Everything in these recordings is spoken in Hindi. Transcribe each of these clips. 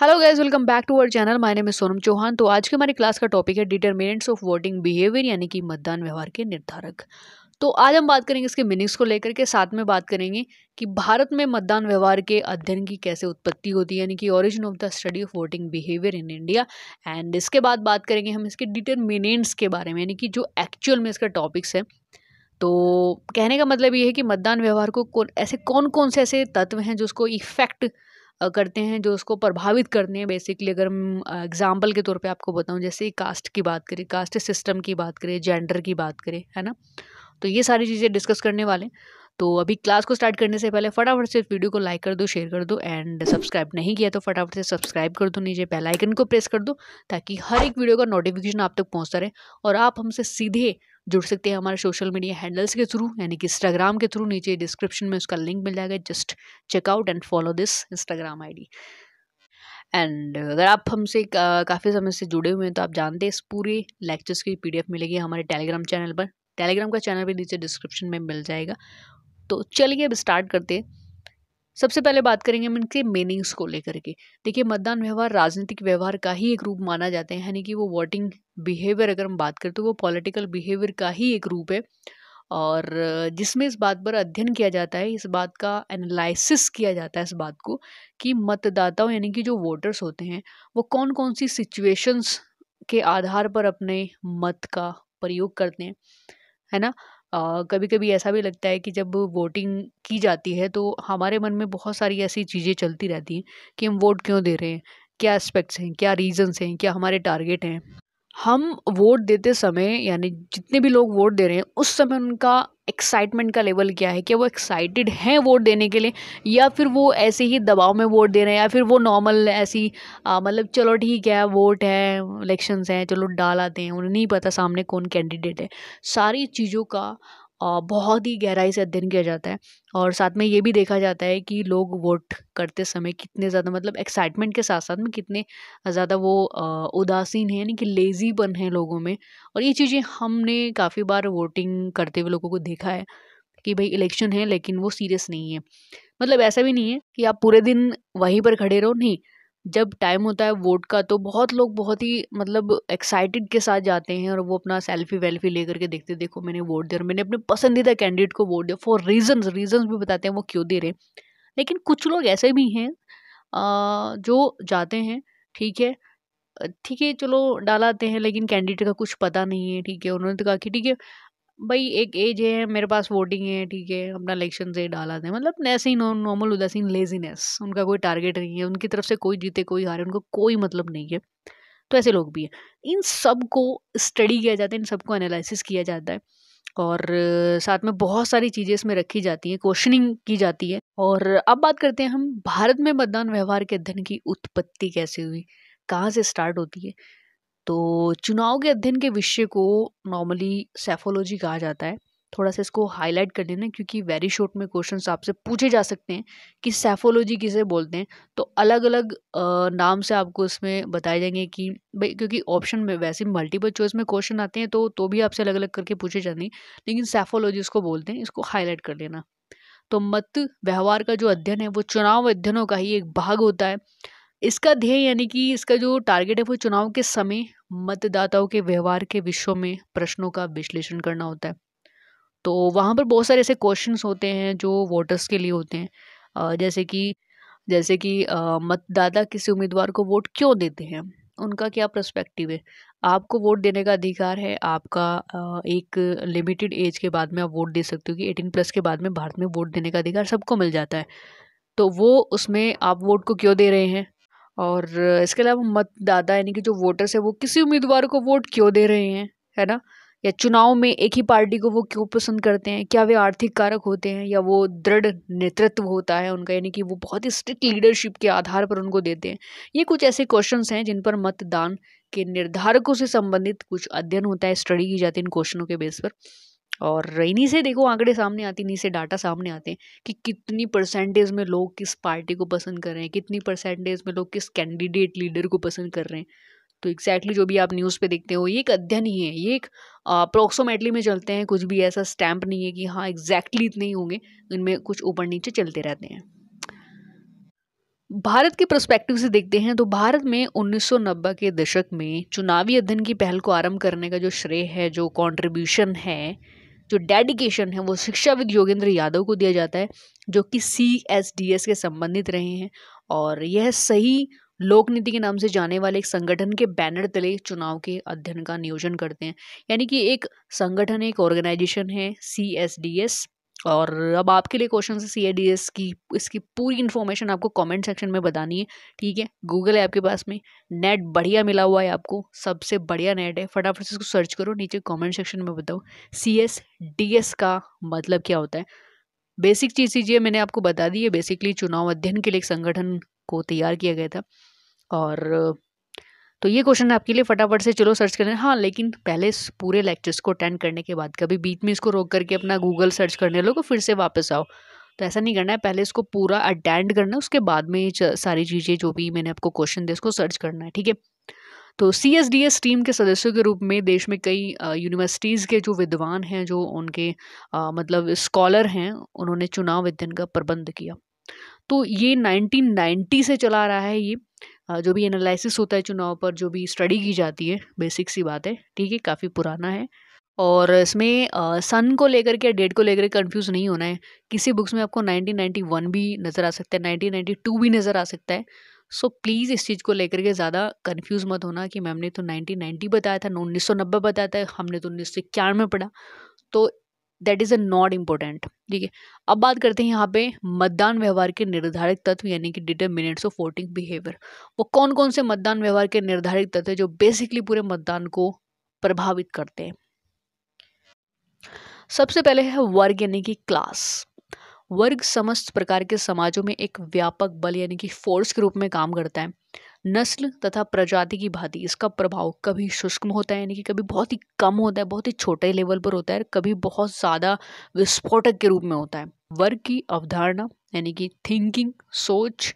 hello guys welcome back to our channel my name Sonam Chauhan तो आज की हमारी क्लास का टॉपिक है डिटरमिनेंट्स ऑफ वोटिंग बिहेवियर यानी कि मतदान व्यवहार के निर्धारक तो आज हम बात करेंगे इसके मीनिंग्स को लेकर के साथ में बात करेंगे कि भारत में मतदान व्यवहार के अध्ययन की कैसे उत्पत्ति होती है यानी कि origin of the study of voting behaviour in India and इसके बाद बात करेंगे हम इसके डिटरमिनेंट्स के बारे में यानी कि जो एक्चुअल में इसका टॉपिक्स है तो कहने का मतलब ये है कि मतदान व्यवहार को कौन ऐसे कौन कौन से ऐसे तत्व हैं जो उसको इफ़ेक्ट करते हैं जो उसको प्रभावित करते हैं बेसिकली अगर हम एग्जाम्पल के तौर पे आपको बताऊं जैसे कास्ट की बात करें कास्ट सिस्टम की बात करें जेंडर की बात करें है ना तो ये सारी चीज़ें डिस्कस करने वाले तो अभी क्लास को स्टार्ट करने से पहले फटाफट से वीडियो को लाइक कर दो शेयर कर दो एंड सब्सक्राइब नहीं किया तो फटाफट से सब्सक्राइब कर दो नीचे बेल आइकन को प्रेस कर दो ताकि हर एक वीडियो का नोटिफिकेशन आप तक पहुंचता रहे और आप हमसे सीधे जुड़ सकते हैं हमारे सोशल मीडिया हैंडल्स के थ्रू यानी कि इंस्टाग्राम के थ्रू नीचे डिस्क्रिप्शन में उसका लिंक मिल जाएगा just check out and follow this Instagram ID and अगर आप हमसे काफ़ी समय से जुड़े हुए हैं तो आप जानते हैं इस पूरे लेक्चर्स की पी मिलेगी हमारे टेलीग्राम चैनल पर टेलीग्राम का चैनल भी नीचे डिस्क्रिप्शन में मिल जाएगा तो चलिए अब स्टार्ट करते हैं सबसे पहले बात करेंगे हम इनके मीनिंग्स को लेकर के देखिए मतदान व्यवहार राजनीतिक व्यवहार का ही एक रूप माना जाता है यानी कि वो वोटिंग बिहेवियर अगर हम बात करें तो वो पॉलिटिकल बिहेवियर का ही एक रूप है और जिसमें इस बात पर अध्ययन किया जाता है इस बात का एनालिसिस किया जाता है इस बात को कि मतदाताओं यानी कि जो वोटर्स होते हैं वो कौन कौन सी सिचुएशंस के आधार पर अपने मत का प्रयोग करते हैं है ना कभी कभी ऐसा भी लगता है कि जब वोटिंग की जाती है तो हमारे मन में बहुत सारी ऐसी चीज़ें चलती रहती हैं कि हम वोट क्यों दे रहे हैं क्या एस्पेक्ट्स हैं क्या रीज़न्स हैं क्या हमारे टारगेट हैं हम वोट देते समय यानी जितने भी लोग वोट दे रहे हैं उस समय उनका एक्साइटमेंट का लेवल क्या है क्या वो एक्साइटेड हैं वोट देने के लिए या फिर वो ऐसे ही दबाव में वोट दे रहे हैं या फिर वो नॉर्मल ऐसी मतलब चलो ठीक है वोट है इलेक्शंस हैं चलो डाल आते हैं उन्हें नहीं पता सामने कौन कैंडिडेट है सारी चीज़ों का बहुत ही गहराई से अध्ययन किया जाता है और साथ में ये भी देखा जाता है कि लोग वोट करते समय कितने ज़्यादा मतलब एक्साइटमेंट के साथ साथ में कितने ज़्यादा वो उदासीन है यानी कि लेज़ीपन है लोगों में और ये चीज़ें हमने काफ़ी बार वोटिंग करते हुए लोगों को देखा है कि भाई इलेक्शन है लेकिन वो सीरियस नहीं है मतलब ऐसा भी नहीं है कि आप पूरे दिन वहीं पर खड़े रहो नहीं जब टाइम होता है वोट का तो बहुत लोग बहुत ही मतलब एक्साइटेड के साथ जाते हैं और वो अपना सेल्फी वेल्फी ले करके देखते देखो मैंने वोट दिया और मैंने अपने पसंदीदा कैंडिडेट को वोट दिया फॉर रीजंस रीजंस भी बताते हैं वो क्यों दे रहे लेकिन कुछ लोग ऐसे भी हैं जो जाते हैं ठीक है ठीक है चलो डालाते हैं लेकिन कैंडिडेट का कुछ पता नहीं है ठीक है उन्होंने तो कहा कि ठीक है भाई एक एज है मेरे पास वोटिंग है ठीक है अपना इलेक्शन से डाला दें मतलब ऐसे ही नॉर्मल उदासीन लेजीनेस उनका कोई टारगेट नहीं है उनकी तरफ से कोई जीते कोई हारे उनको कोई मतलब नहीं है तो ऐसे लोग भी हैं इन सब को स्टडी किया जाता है इन सबको एनालिसिस किया जाता है और साथ में बहुत सारी चीज़ें इसमें रखी जाती हैं क्वेश्चनिंग की जाती है और अब बात करते हैं हम भारत में मतदान व्यवहार के अध्ययन की उत्पत्ति कैसे हुई कहाँ से स्टार्ट होती है तो चुनाव के अध्ययन के विषय को नॉर्मली सेफोलॉजी कहा जाता है थोड़ा सा इसको हाईलाइट कर देना क्योंकि वेरी शॉर्ट में क्वेश्चन आपसे पूछे जा सकते हैं कि सेफोलॉजी किसे बोलते हैं तो अलग अलग नाम से आपको इसमें बताए जाएंगे कि भाई क्योंकि ऑप्शन में वैसे मल्टीपल चॉइस में क्वेश्चन आते हैं तो तो भी आपसे अलग अलग करके पूछे जाते हैं लेकिन सेफोलॉजी इसको बोलते हैं इसको हाईलाइट कर लेना तो मत व्यवहार का जो अध्ययन है वो चुनाव अध्ययनों का ही एक भाग होता है इसका ध्येय यानी कि इसका जो टारगेट है वो चुनाव के समय मतदाताओं के व्यवहार के विषयों में प्रश्नों का विश्लेषण करना होता है तो वहाँ पर बहुत सारे ऐसे क्वेश्चंस होते हैं जो वोटर्स के लिए होते हैं जैसे कि जैसे कि मतदाता किसी उम्मीदवार को वोट क्यों देते हैं उनका क्या प्रस्पेक्टिव है आपको वोट देने का अधिकार है आपका एक लिमिटेड एज के बाद में आप वोट दे सकते हो कि एटीन प्लस के बाद में भारत में वोट देने का अधिकार सबको मिल जाता है तो वो उसमें आप वोट को क्यों दे रहे हैं और इसके अलावा मतदाता यानी कि जो वोटर्स है वो किसी उम्मीदवार को वोट क्यों दे रहे हैं है ना या चुनाव में एक ही पार्टी को वो क्यों पसंद करते हैं क्या वे आर्थिक कारक होते हैं या वो दृढ़ नेतृत्व होता है उनका यानी कि वो बहुत ही स्ट्रिक्ट लीडरशिप के आधार पर उनको देते हैं ये कुछ ऐसे क्वेश्चन हैं जिन पर मतदान के निर्धारकों से संबंधित कुछ अध्ययन होता है स्टडी की जाती है इन क्वेश्चनों के बेस पर और इन्हीं से देखो आंकड़े सामने आते इन्हीं से डाटा सामने आते हैं कि कितनी परसेंटेज में लोग किस पार्टी को पसंद कर रहे हैं कितनी परसेंटेज में लोग किस कैंडिडेट लीडर को पसंद कर रहे हैं तो एग्जैक्टली exactly जो भी आप न्यूज़ पे देखते हो ये एक अध्ययन ही है ये एक अप्रोक्सीमेटली में चलते हैं कुछ भी ऐसा स्टैम्प नहीं है कि हाँ एग्जैक्टली exactly इतने ही होंगे इनमें कुछ ऊपर नीचे चलते रहते हैं भारत के प्रस्पेक्टिव से देखते हैं तो भारत में 1990 के दशक में चुनावी अध्ययन की पहल को आरंभ करने का जो श्रेय है जो कॉन्ट्रीब्यूशन है जो डेडिकेशन है वो शिक्षाविद योगेंद्र यादव को दिया जाता है जो कि सी एस डी एस के संबंधित रहे हैं और यह सही लोक नीति के नाम से जाने वाले एक संगठन के बैनर तले चुनाव के अध्ययन का नियोजन करते हैं यानी कि एक संगठन एक ऑर्गेनाइजेशन है सी एस डी एस और अब आपके लिए क्वेश्चन है सी ए डी एस की इसकी पूरी इन्फॉर्मेशन आपको कमेंट सेक्शन में बतानी है ठीक है गूगल है आपके पास में नेट बढ़िया मिला हुआ है आपको सबसे बढ़िया नेट है फटाफट से इसको सर्च करो नीचे कमेंट सेक्शन में बताओ सी एस डी एस का मतलब क्या होता है बेसिक चीज़ चीजिए मैंने आपको बता दी है बेसिकली चुनाव अध्ययन के लिए एक संगठन को तैयार किया गया था और तो ये क्वेश्चन आपके लिए फटाफट से चलो सर्च करें हाँ लेकिन पहले पूरे लेक्चर्स को अटेंड करने के बाद कभी बीच में इसको रोक करके अपना गूगल सर्च करने लोगो फिर से वापस आओ तो ऐसा नहीं करना है पहले इसको पूरा अटेंड करना है उसके बाद में सारी चीज़ें जो भी मैंने आपको क्वेश्चन दिया उसको सर्च करना है ठीक है तो C S D S team के सदस्यों के रूप में देश में कई यूनिवर्सिटीज़ के जो विद्वान हैं जो उनके आ, मतलब स्कॉलर हैं उन्होंने चुनाव अध्ययन का प्रबंध किया तो ये 1990 से चला रहा है ये जो भी एनालिसिस होता है चुनाव पर जो भी स्टडी की जाती है बेसिक सी बात है ठीक है काफ़ी पुराना है और इसमें सन को लेकर के डेट को लेकर कंफ्यूज नहीं होना है किसी बुक्स में आपको 1991 भी नज़र आ सकता है 1992 भी नज़र आ सकता है सो प्लीज़ इस चीज़ को लेकर के ज़्यादा कंफ्यूज मत होना कि मैम ने तो 1990 बताया था उन्नीस सौ नब्बे बताया था हमने तो उन्नीस सौ इक्यानवे पढ़ा तो that is a not important ठीक है अब बात करते हैं यहाँ पे मतदान व्यवहार के निर्धारित तत्व यानी कि डिटर्मिनेंट्स ऑफ वोटिंग बिहेवियर वो कौन कौन से मतदान व्यवहार के निर्धारित तत्व जो बेसिकली पूरे मतदान को प्रभावित करते हैं सबसे पहले है वर्ग यानी कि क्लास वर्ग समस्त प्रकार के समाजों में एक व्यापक बल यानी कि फोर्स के रूप में काम करता है नस्ल तथा प्रजाति की भांति इसका प्रभाव कभी शुष्क होता है यानी कि कभी बहुत ही कम होता है बहुत ही छोटे लेवल पर होता है कभी बहुत ज़्यादा विस्फोटक के रूप में होता है वर्ग की अवधारणा यानी कि थिंकिंग सोच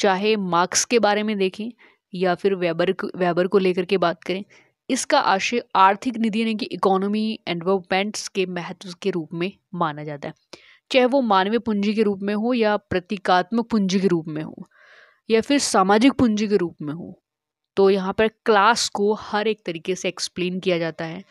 चाहे मार्क्स के बारे में देखें या फिर वेबर वेबर को लेकर के बात करें इसका आशय आर्थिक नीति यानी कि इकोनॉमी एंडवमेंट्स के महत्व के रूप में माना जाता है चाहे वो मानवीय पूंजी के रूप में हो या प्रतीकात्मक पूंजी के रूप में हो या फिर सामाजिक पूंजी के रूप में हो तो यहाँ पर क्लास को हर एक तरीके से एक्सप्लेन किया जाता है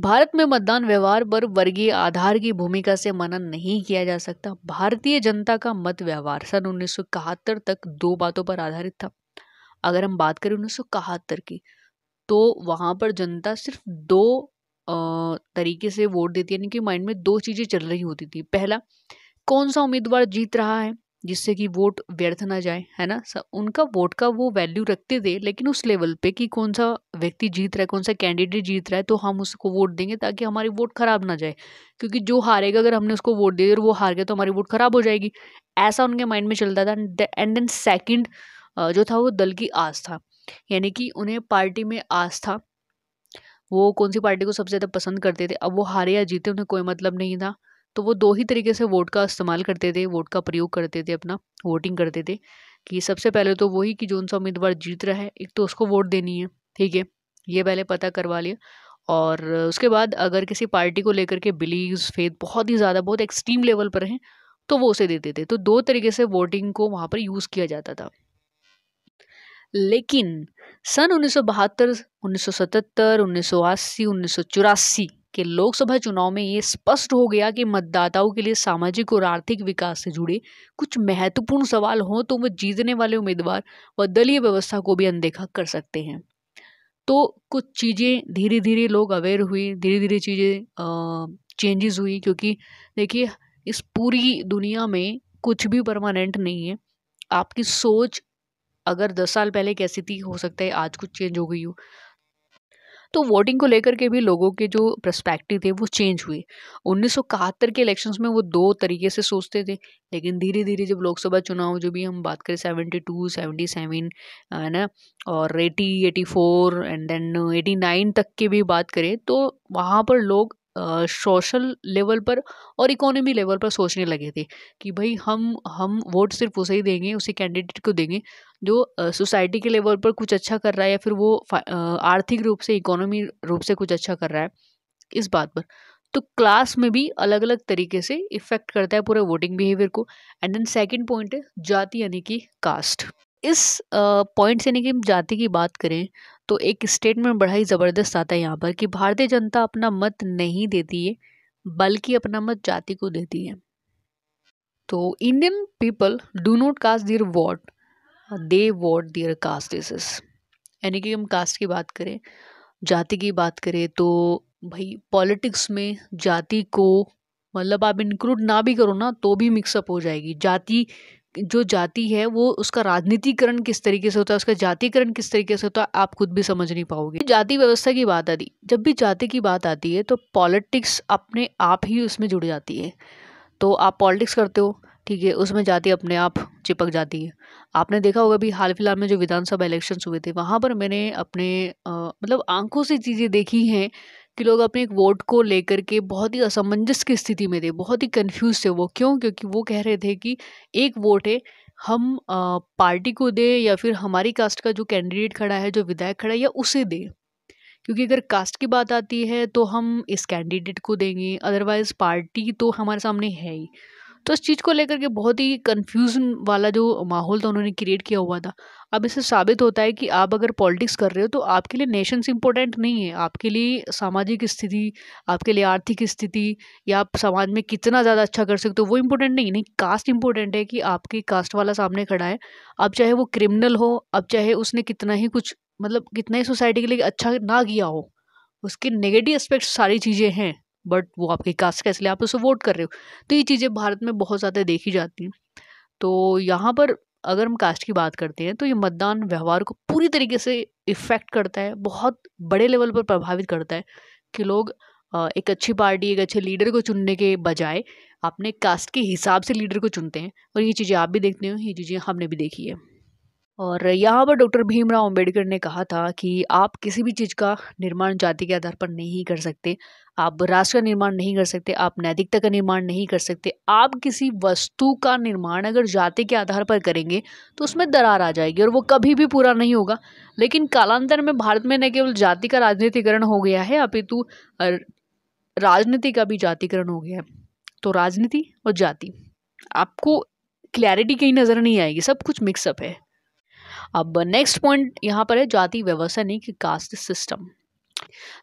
भारत में मतदान व्यवहार पर वर्गीय आधार की भूमिका से मनन नहीं किया जा सकता भारतीय जनता का मत व्यवहार सन उन्नीस तक दो बातों पर आधारित था अगर हम बात करें उन्नीस की तो वहाँ पर जनता सिर्फ दो तरीके से वोट देती है यानी कि माइंड में दो चीज़ें चल रही होती थी पहला कौन सा उम्मीदवार जीत रहा है जिससे कि वोट व्यर्थ ना जाए है ना उनका वोट का वो वैल्यू रखते थे लेकिन उस लेवल पे कि कौन सा व्यक्ति जीत रहा है कौन सा कैंडिडेट जीत रहा है तो हम उसको वोट देंगे ताकि हमारी वोट ख़राब ना जाए क्योंकि जो हारेगा अगर हमने उसको वोट दे दिया और वो हार गया तो हमारी वोट ख़राब हो जाएगी ऐसा उनके माइंड में चलता था एंड देन सेकेंड जो था वो दल की आस्था यानी कि उन्हें पार्टी में आस्था वो कौन सी पार्टी को सबसे ज़्यादा पसंद करते थे अब वो हारे या जीते उन्हें कोई मतलब नहीं था तो वो दो ही तरीके से वोट का इस्तेमाल करते थे वोट का प्रयोग करते थे अपना वोटिंग करते थे कि सबसे पहले तो वही कि जो उनसा उम्मीदवार जीत रहा है एक तो उसको वोट देनी है ठीक है ये पहले पता करवा लिया और उसके बाद अगर किसी पार्टी को लेकर के बिलीव्स फेथ बहुत ही ज़्यादा बहुत एक्सट्रीम लेवल पर हैं तो वो उसे देते थे तो दो तरीके से वोटिंग को वहाँ पर यूज़ किया जाता था लेकिन सन उन्नीस उन्नीस उन्नीस सौ सौ सौ बहत्तर सतहत्तर अस्सी उन्नीस सौ चौरासी कि लोकसभा चुनाव में ये स्पष्ट हो गया कि मतदाताओं के लिए सामाजिक और आर्थिक विकास से जुड़े कुछ महत्वपूर्ण सवाल हों तो वह जीतने वाले उम्मीदवार व दलीय व्यवस्था को भी अनदेखा कर सकते हैं तो कुछ चीज़ें धीरे धीरे लोग अवेयर हुए धीरे धीरे चीज़ें चेंजेस हुई क्योंकि देखिए इस पूरी दुनिया में कुछ भी परमानेंट नहीं है आपकी सोच अगर दस साल पहले कैसी थी हो सकता है आज कुछ चेंज हो गई हो तो वोटिंग को लेकर के भी लोगों के जो प्रस्पेक्टिव थे वो चेंज हुए उन्नीस के इलेक्शन में वो दो तरीके से सोचते थे लेकिन धीरे धीरे जब लोकसभा चुनाव जो भी हम बात करें सेवेंटी टू सेवेंटी सेवन है ना और eighty eighty four and then eighty nine तक की भी बात करें तो वहाँ पर लोग सोशल लेवल पर और इकोनॉमी लेवल पर सोचने लगे थे कि भाई हम हम वोट सिर्फ उसे ही देंगे उसी कैंडिडेट को देंगे जो सोसाइटी के लेवल पर कुछ अच्छा कर रहा है या फिर वो आर्थिक रूप से इकोनॉमी रूप से कुछ अच्छा कर रहा है इस बात पर तो क्लास में भी अलग अलग तरीके से इफ़ेक्ट करता है पूरे वोटिंग बिहेवियर को एंड देन सेकेंड पॉइंट है जाति यानी कि कास्ट इस पॉइंट से यानी कि जाति की बात करें तो एक स्टेटमेंट बड़ा ही ज़बरदस्त आता है यहाँ पर कि भारतीय जनता अपना मत नहीं देती है बल्कि अपना मत जाति को देती है तो Indian people do not cast their vote they vote their caste डिसेस यानी कि हम कास्ट की बात करें जाति की बात करें तो भाई पॉलिटिक्स में जाति को मतलब आप इंक्लूड ना भी करो ना तो भी मिक्सअप हो जाएगी जाति जो जाति है वो उसका राजनीतिकरण किस तरीके से होता है उसका जातिकरण किस तरीके से होता है आप खुद भी समझ नहीं पाओगे जाति व्यवस्था की बात आती जब भी जाति की बात आती है तो पॉलिटिक्स अपने आप ही उसमें जुड़ जाती है तो आप पॉलिटिक्स करते हो ठीक है उसमें जाति अपने आप चिपक जाती है आपने देखा होगा भी हाल फिलहाल में जो विधानसभा इलेक्शन हुए थे वहाँ पर मैंने अपने आ, मतलब आंखों से चीज़ें देखी हैं कि लोग अपने एक वोट को लेकर के बहुत ही असमंजस की स्थिति में थे बहुत ही कंफ्यूज थे वो क्यों क्योंकि वो कह रहे थे कि एक वोट है हम आ, पार्टी को दे या फिर हमारी कास्ट का जो कैंडिडेट खड़ा है जो विधायक खड़ा है या उसे दे क्योंकि अगर कास्ट की बात आती है तो हम इस कैंडिडेट को देंगे अदरवाइज़ पार्टी तो हमारे सामने है ही तो इस चीज़ को लेकर के बहुत ही कन्फ्यूज़न वाला जो माहौल था उन्होंने क्रिएट किया हुआ था अब इससे साबित होता है कि आप अगर पॉलिटिक्स कर रहे हो तो आपके लिए नेशंस इंपॉर्टेंट नहीं है आपके लिए सामाजिक स्थिति आपके लिए आर्थिक स्थिति या आप समाज में कितना ज़्यादा अच्छा कर सकते हो वो इम्पोर्टेंट नहीं नहीं कास्ट इंपॉर्टेंट है कि आपके कास्ट वाला सामने खड़ा है अब चाहे वो क्रिमिनल हो अब चाहे उसने कितना ही कुछ मतलब कितना ही सोसाइटी के लिए अच्छा ना किया हो उसके नेगेटिव एस्पेक्ट सारी चीज़ें हैं बट वो आपके कास्ट का इसलिए आप उसे वोट कर रहे हो तो ये चीज़ें भारत में बहुत ज़्यादा देखी जाती हैं तो यहाँ पर अगर हम कास्ट की बात करते हैं तो ये मतदान व्यवहार को पूरी तरीके से इफ़ेक्ट करता है बहुत बड़े लेवल पर प्रभावित करता है कि लोग एक अच्छी पार्टी एक अच्छे लीडर को चुनने के बजाय अपने कास्ट के हिसाब से लीडर को चुनते हैं और ये चीज़ें आप भी देखते हो ये चीज़ें हमने भी देखी है और यहाँ पर डॉक्टर भीमराव अंबेडकर ने कहा था कि आप किसी भी चीज़ का निर्माण जाति के आधार पर नहीं कर सकते आप राष्ट्र का निर्माण नहीं कर सकते आप नैतिकता का निर्माण नहीं कर सकते आप किसी वस्तु का निर्माण अगर जाति के आधार पर करेंगे तो उसमें दरार आ जाएगी और वो कभी भी पूरा नहीं होगा लेकिन कालांतर में भारत में न केवल जाति का राजनीतिकरण हो गया है अपितु राजनीति का भी जातिकरण हो गया है तो राजनीति और जाति आपको क्लैरिटी कहीं नज़र नहीं आएगी सब कुछ मिक्सअप है अब नेक्स्ट पॉइंट यहाँ पर है जाति व्यवस्था नहीं कि कास्ट सिस्टम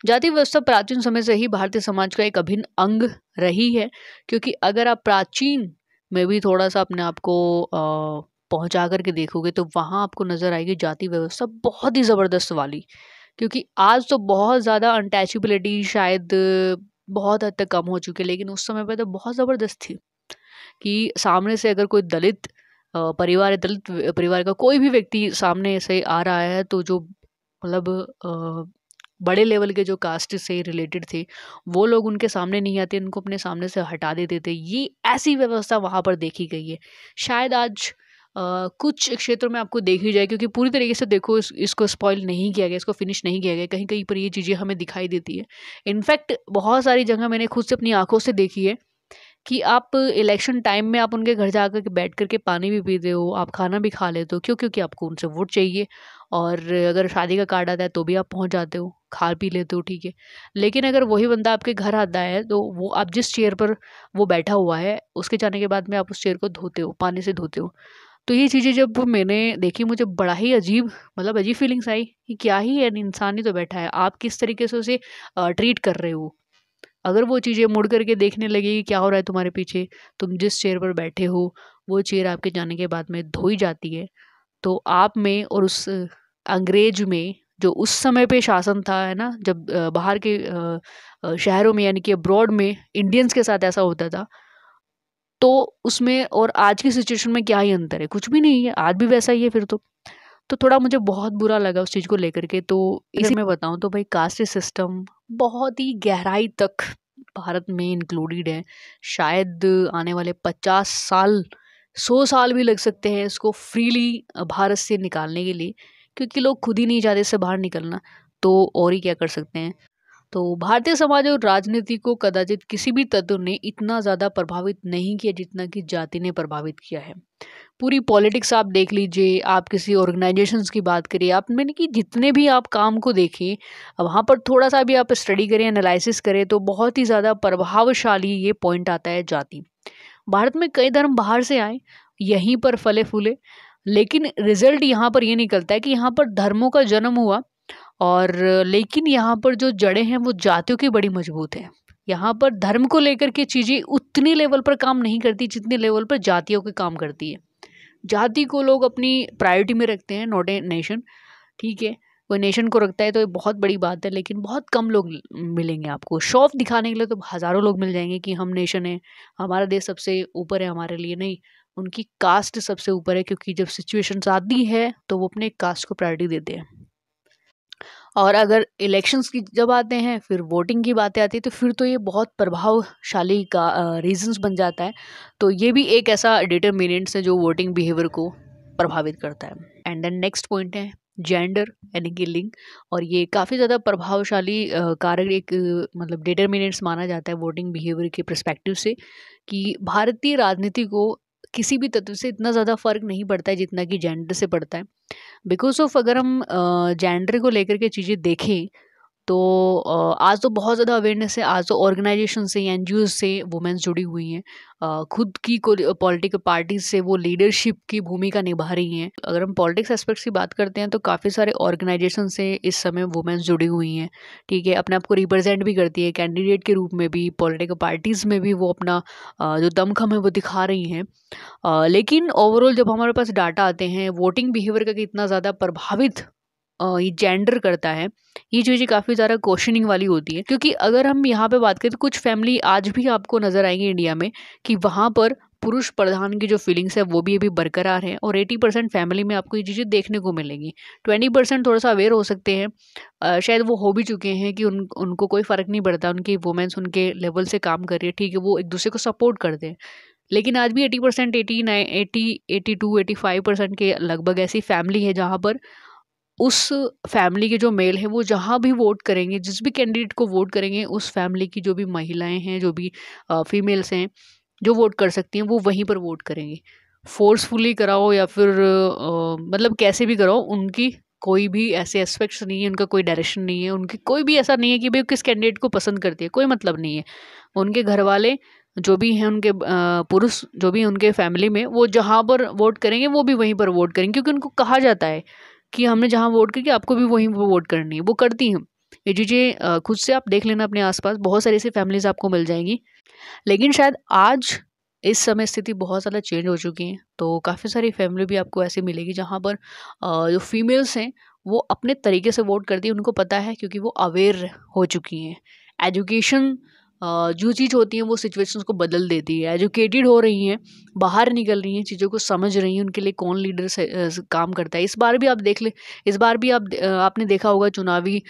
जाति व्यवस्था प्राचीन समय से ही भारतीय समाज का एक अभिन्न अंग रही है क्योंकि अगर आप प्राचीन में भी थोड़ा सा अपने आप को पहुँचा करके देखोगे तो वहाँ आपको नज़र आएगी जाति व्यवस्था बहुत ही ज़बरदस्त वाली क्योंकि आज तो बहुत ज़्यादा अनटैचबिलिटी शायद बहुत हद तक कम हो चुकी है लेकिन उस समय पर तो बहुत ज़बरदस्त थी कि सामने से अगर कोई दलित परिवार दलित परिवार का कोई भी व्यक्ति सामने से आ रहा है तो जो मतलब बड़े लेवल के जो कास्ट से रिलेटेड थे वो लोग उनके सामने नहीं आते उनको अपने सामने से हटा देते थे ये ऐसी व्यवस्था वहाँ पर देखी गई है शायद आज Uh, कुछ क्षेत्रों में आपको देखी जाए क्योंकि पूरी तरीके से देखो इस, इसको स्पॉइल नहीं किया गया इसको फिनिश नहीं किया गया कहीं कहीं पर ये चीज़ें हमें दिखाई देती है इनफैक्ट बहुत सारी जगह मैंने खुद से अपनी आंखों से देखी है कि आप इलेक्शन टाइम में आप उनके घर जा कर के बैठ कर के पानी भी पीते हो आप खाना भी खा लेते हो क्यों क्योंकि आपको उनसे वोट चाहिए और अगर शादी का कार्ड आता है तो भी आप पहुंच जाते हो खा पी लेते हो ठीक है लेकिन अगर वही बंदा आपके घर आता है तो वो आप जिस चेयर पर वो बैठा हुआ है उसके जाने के बाद में आप उस चेयर को धोते हो पानी से धोते हो तो ये चीज़ें जब मैंने देखी मुझे बड़ा ही अजीब मतलब अजीब फीलिंग्स आई कि क्या ही है इंसान ही तो बैठा है आप किस तरीके से उसे ट्रीट कर रहे हो अगर वो चीज़ें मुड़ करके देखने लगे कि क्या हो रहा है तुम्हारे पीछे तुम जिस चेयर पर बैठे हो वो चेयर आपके जाने के बाद में धोई जाती है तो आप में और उस अंग्रेज में जो उस समय पे शासन था है ना जब बाहर के शहरों में यानी कि अब्रॉड में इंडियंस के साथ ऐसा होता था तो उसमें और आज की सिचुएशन में क्या ही अंतर है कुछ भी नहीं है आज भी वैसा ही है फिर तो तो थोड़ा मुझे बहुत बुरा लगा उस चीज़ को लेकर के तो इसी में बताऊँ तो भाई कास्ट सिस्टम बहुत ही गहराई तक भारत में इंक्लूडेड है शायद आने वाले पचास साल सौ साल भी लग सकते हैं इसको फ्रीली भारत से निकालने के लिए क्योंकि लोग खुद ही नहीं चाहते इससे बाहर निकलना तो और ही क्या कर सकते हैं तो भारतीय समाज और राजनीति को कदाचित किसी भी तत्व ने इतना ज़्यादा प्रभावित नहीं किया जितना कि जाति ने प्रभावित किया है पूरी पॉलिटिक्स आप देख लीजिए आप किसी ऑर्गेनाइजेशन की बात करिए आप मैंने कि जितने भी आप काम को देखें वहाँ पर थोड़ा सा भी आप स्टडी करें एनालिसिस करें तो बहुत ही ज़्यादा प्रभावशाली ये पॉइंट आता है जाति भारत में कई धर्म बाहर से आए यहीं पर फले फूले लेकिन रिजल्ट यहाँ पर ये निकलता है कि यहाँ पर धर्मों का जन्म हुआ और लेकिन यहाँ पर जो जड़ें हैं वो जातियों की बड़ी मजबूत हैं यहाँ पर धर्म को लेकर के चीज़ें उतनी लेवल पर काम नहीं करती जितने लेवल पर जातियों के काम करती है जाति को लोग अपनी प्रायोरिटी में रखते हैं नॉट ए नेशन ठीक है वो नेशन को रखता है तो ये बहुत बड़ी बात है लेकिन बहुत कम लोग मिलेंगे आपको शौफ दिखाने के लिए तो हज़ारों लोग मिल जाएंगे कि हम नेशन है हमारा देश सबसे ऊपर है हमारे लिए नहीं उनकी कास्ट सबसे ऊपर है क्योंकि जब सिचुएशन आती है तो वो अपने कास्ट को प्रायोरिटी देते हैं और अगर इलेक्शंस की जब आते हैं फिर वोटिंग की बातें आती है तो फिर तो ये बहुत प्रभावशाली का रीज़न्स बन जाता है तो ये भी एक ऐसा डिटर्मिनेंट्स है जो वोटिंग बिहेवियर को प्रभावित करता है एंड देन नेक्स्ट पॉइंट है जेंडर यानी कि लिंग और ये काफ़ी ज़्यादा प्रभावशाली कारक एक मतलब डिटर्मिनेंट्स माना जाता है वोटिंग बिहेवियर के प्रस्पेक्टिव से कि भारतीय राजनीति को किसी भी तत्व से इतना ज़्यादा फ़र्क नहीं पड़ता है जितना कि जेंडर से पड़ता है बिकॉज ऑफ अगर हम जेंडर को लेकर के चीज़ें देखें तो आज तो बहुत ज़्यादा अवेयरनेस है आज तो ऑर्गेनाइजेशन से एन से वुमेंस जुड़ी हुई हैं खुद की पॉलिटिकल पार्टी से वो लीडरशिप की भूमिका निभा रही हैं अगर हम पॉलिटिक्स एस्पेक्ट्स की बात करते हैं तो काफ़ी सारे ऑर्गेनाइजेशन से इस समय वुमेंस जुड़ी हुई हैं ठीक है अपने आप को रिप्रेजेंट भी करती है कैंडिडेट के रूप में भी पॉलिटिकल पार्टीज़ में भी वो अपना जो दमखम है वो दिखा रही हैं लेकिन ओवरऑल जब हमारे पास डाटा आते हैं वोटिंग बिहेवियर का कितना ज़्यादा प्रभावित ये जेंडर करता है ये चीज़ें काफ़ी ज़्यादा क्वेश्चनिंग वाली होती है क्योंकि अगर हम यहाँ पे बात करें तो कुछ फैमिली आज भी आपको नज़र आएंगे इंडिया में कि वहाँ पर पुरुष प्रधान की जो फीलिंग्स है वो भी अभी बरकरार है और 80 परसेंट फैमिली में आपको ये चीज़ें देखने को मिलेंगी 20 परसेंट थोड़ा सा अवेयर हो सकते हैं शायद वो हो भी चुके हैं कि उन उनको कोई फ़र्क नहीं पड़ता उनकी वुमेंस उनके लेवल से काम कर रही है ठीक है वो एक दूसरे को सपोर्ट करते हैं लेकिन आज भी eighty percent eighty nine eighty eighty two eighty five percent के लगभग ऐसी फैमिली है जहाँ पर उस फैमिली के जो मेल हैं वो जहाँ भी वोट करेंगे जिस भी कैंडिडेट को वोट करेंगे उस फैमिली की जो भी महिलाएं हैं जो भी फीमेल्स हैं जो वोट कर सकती हैं वो वहीं पर वोट करेंगे फोर्सफुली कराओ या फिर आ, मतलब कैसे भी कराओ उनकी कोई भी ऐसे एस्पेक्ट्स नहीं है उनका कोई डायरेक्शन नहीं है उनकी कोई भी ऐसा नहीं है कि भाई किस कैंडिडेट को पसंद करती है कोई मतलब नहीं है उनके घर वाले जो भी हैं उनके पुरुष जो भी उनके फैमिली में वो जहाँ पर वोट करेंगे वो भी वहीं पर वोट करेंगे क्योंकि उनको कहा जाता है कि हमने जहाँ वोट किया आपको भी वहीं वो वोट करनी है वो करती हैं ये चीज़ें खुद से आप देख लेना अपने आसपास बहुत सारी ऐसी फैमिलीज आपको मिल जाएंगी लेकिन शायद आज इस समय स्थिति बहुत ज़्यादा चेंज हो चुकी है तो काफ़ी सारी फैमिली भी आपको ऐसी मिलेगी जहाँ पर जो फीमेल्स हैं वो अपने तरीके से वोट करती है उनको पता है क्योंकि वो अवेयर हो चुकी हैं एजुकेशन जो चीज़ होती हैं वो सिचुएशंस को बदल देती है एजुकेटेड हो रही हैं बाहर निकल रही हैं चीज़ों को समझ रही हैं उनके लिए कौन लीडर से काम करता है इस बार भी आप देख ले इस बार भी आप आपने देखा होगा चुनावी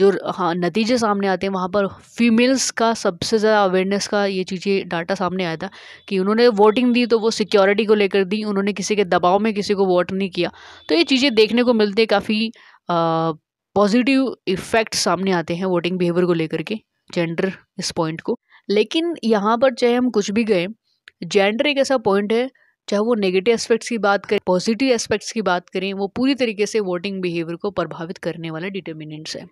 जो हाँ नतीजे सामने आते हैं वहाँ पर फीमेल्स का सबसे ज़्यादा अवेयरनेस का ये चीज़ें डाटा सामने आया था कि उन्होंने वोटिंग दी तो वो सिक्योरिटी को लेकर दी उन्होंने किसी के दबाव में किसी को वोट नहीं किया तो ये चीज़ें देखने को मिलती है काफ़ी पॉजिटिव इफ़ेक्ट सामने आते हैं वोटिंग बिहेवियर को लेकर के जेंडर इस पॉइंट को लेकिन यहाँ पर चाहे हम कुछ भी गए जेंडर एक ऐसा पॉइंट है चाहे वो नेगेटिव एस्पेक्ट्स की बात करें पॉजिटिव एस्पेक्ट्स की बात करें वो पूरी तरीके से वोटिंग बिहेवियर को प्रभावित करने वाला डिटर्मिनेंट्स हैं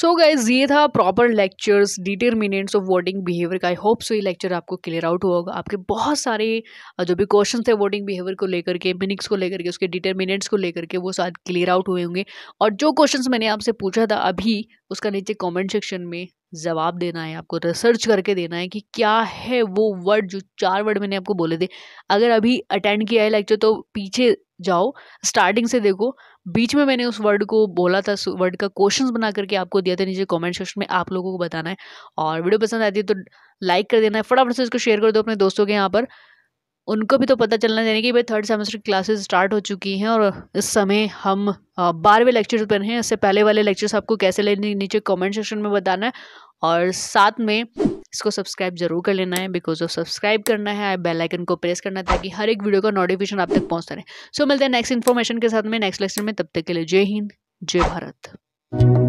सो गाइज ये था proper lectures determinants of voting behaviour का आई होप सो ये लेक्चर आपको क्लियर आउट हुआ होगा आपके बहुत सारे जो भी क्वेश्चन थे वोटिंग बिहेवियर को लेकर के मिनिक्स को लेकर के उसके डिटर्मिनेंट्स को लेकर के वो साथ क्लियर आउट हुए होंगे और जो क्वेश्चन मैंने आपसे पूछा था अभी उसका नीचे कॉमेंट सेक्शन में जवाब देना है आपको रिसर्च करके देना है कि क्या है वो वर्ड जो चार वर्ड मैंने आपको बोले थे अगर अभी अटेंड किया है लेक्चर तो पीछे जाओ स्टार्टिंग से देखो बीच में मैंने उस वर्ड को बोला था वर्ड का क्वेश्चन बना करके आपको दिया था नीचे कमेंट सेक्शन में आप लोगों को बताना है और वीडियो पसंद आती है तो लाइक कर देना है फटाफट से इसको शेयर कर दो अपने दोस्तों के यहाँ पर उनको भी तो पता चलना चाहिए कि भाई थर्ड सेमेस्टर की क्लासेस स्टार्ट हो चुकी हैं और इस समय हम बारहवें लेक्चर पर हैं इससे पहले वाले लेक्चर्स आपको कैसे लेने नीचे कमेंट सेक्शन में बताना है और साथ में इसको सब्सक्राइब जरूर कर लेना है बिकॉज ऑफ सब्सक्राइब करना है बेल आइकन को प्रेस करना है ताकि हर एक वीडियो का नोटिफिकेशन आप तक पहुंचता रहे सो so, मिलते हैं नेक्स्ट इन्फॉर्मेशन के साथ में नेक्स्ट लेक्चर में तब तक के लिए जय हिंद जय भारत